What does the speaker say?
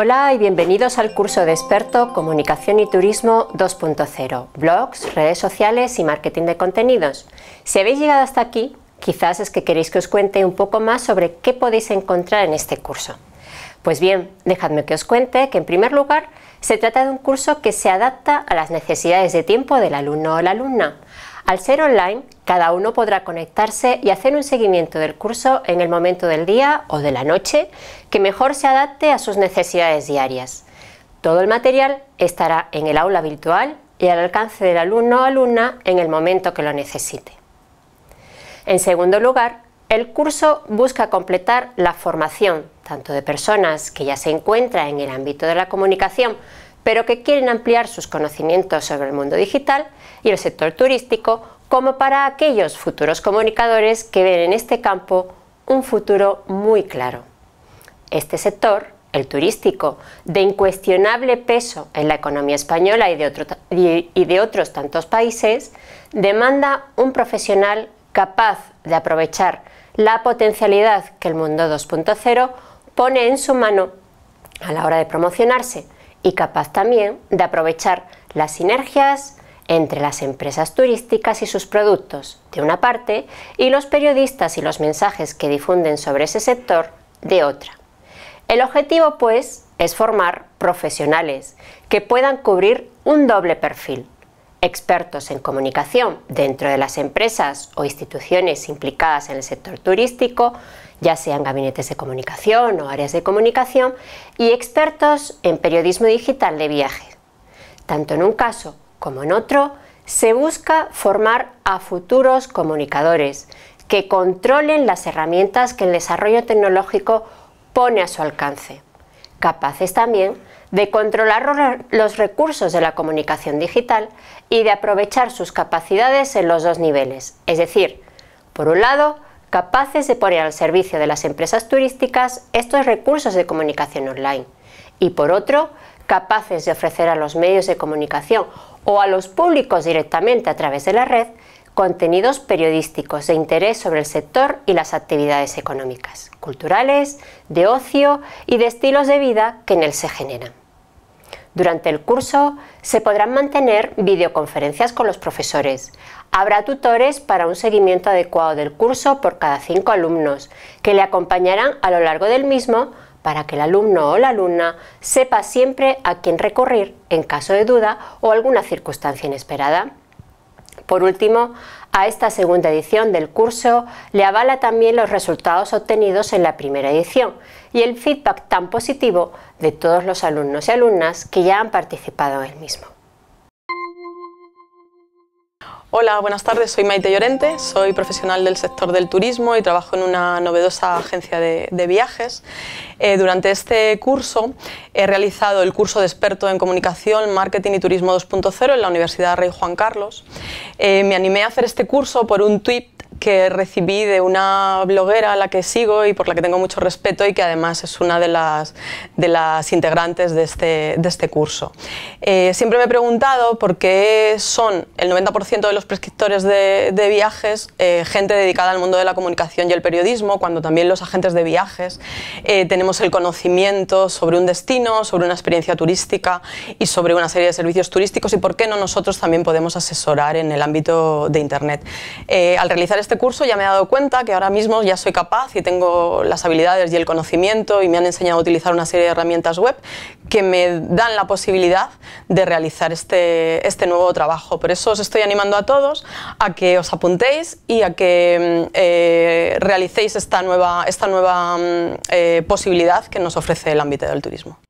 Hola y bienvenidos al curso de experto Comunicación y Turismo 2.0, blogs, redes sociales y marketing de contenidos. Si habéis llegado hasta aquí, quizás es que queréis que os cuente un poco más sobre qué podéis encontrar en este curso. Pues bien, dejadme que os cuente que en primer lugar se trata de un curso que se adapta a las necesidades de tiempo del alumno o la alumna. Al ser online, cada uno podrá conectarse y hacer un seguimiento del curso en el momento del día o de la noche que mejor se adapte a sus necesidades diarias. Todo el material estará en el aula virtual y al alcance del alumno o alumna en el momento que lo necesite. En segundo lugar, el curso busca completar la formación tanto de personas que ya se encuentran en el ámbito de la comunicación, pero que quieren ampliar sus conocimientos sobre el mundo digital y el sector turístico como para aquellos futuros comunicadores que ven en este campo un futuro muy claro. Este sector, el turístico, de incuestionable peso en la economía española y de, otros tantos países, demanda un profesional capaz de aprovechar la potencialidad que el mundo 2.0 pone en su mano a la hora de promocionarse y capaz también de aprovechar las sinergias entre las empresas turísticas y sus productos, de una parte, y los periodistas y los mensajes que difunden sobre ese sector, de otra. El objetivo, pues, es formar profesionales que puedan cubrir un doble perfil. Expertos en comunicación dentro de las empresas o instituciones implicadas en el sector turístico, ya sean gabinetes de comunicación o áreas de comunicación, y expertos en periodismo digital de viaje. Tanto en un caso como en otro, se busca formar a futuros comunicadores que controlen las herramientas que el desarrollo tecnológico pone a su alcance, capaces también de controlar los recursos de la comunicación digital y de aprovechar sus capacidades en los dos niveles, es decir, por un lado, capaces de poner al servicio de las empresas turísticas estos recursos de comunicación online y por otro, capaces de ofrecer a los medios de comunicación o a los públicos directamente a través de la red contenidos periodísticos de interés sobre el sector y las actividades económicas, culturales, de ocio y de estilos de vida que en él se generan. Durante el curso se podrán mantener videoconferencias con los profesores. Habrá tutores para un seguimiento adecuado del curso por cada cinco alumnos, que le acompañarán a lo largo del mismo para que el alumno o la alumna sepa siempre a quién recurrir en caso de duda o alguna circunstancia inesperada. Por último, a esta segunda edición del curso le avala también los resultados obtenidos en la primera edición y el feedback tan positivo de todos los alumnos y alumnas que ya han participado en el mismo. Hola, buenas tardes. Soy Maite Llorente, soy profesional del sector del turismo y trabajo en una novedosa agencia de, viajes. Eh, durante este curso he realizado el curso de experto en comunicación, marketing y turismo 2.0 en la Universidad Rey Juan Carlos. Eh, me animé a hacer este curso por un tuit recibí de una bloguera a la que sigo y por la que tengo mucho respeto y que además es una de las, de las integrantes de este, de este curso. Eh, siempre me he preguntado por qué son el 90% de los prescriptores de, viajes eh, gente dedicada al mundo de la comunicación y el periodismo, cuando también los agentes de viajes eh, tenemos el conocimiento sobre un destino, sobre una experiencia turística y sobre una serie de servicios turísticos y por qué no nosotros también podemos asesorar en el ámbito de Internet. al realizar este curso ya me he dado cuenta que ahora mismo ya soy capaz y tengo las habilidades y el conocimiento y me han enseñado a utilizar una serie de herramientas web que me dan la posibilidad de realizar este, este nuevo trabajo. Por eso os estoy animando a todos a que os apuntéis y a que mm, eh, realicéis esta nueva, esta nueva mm, eh, posibilidad que nos ofrece el ámbito del turismo.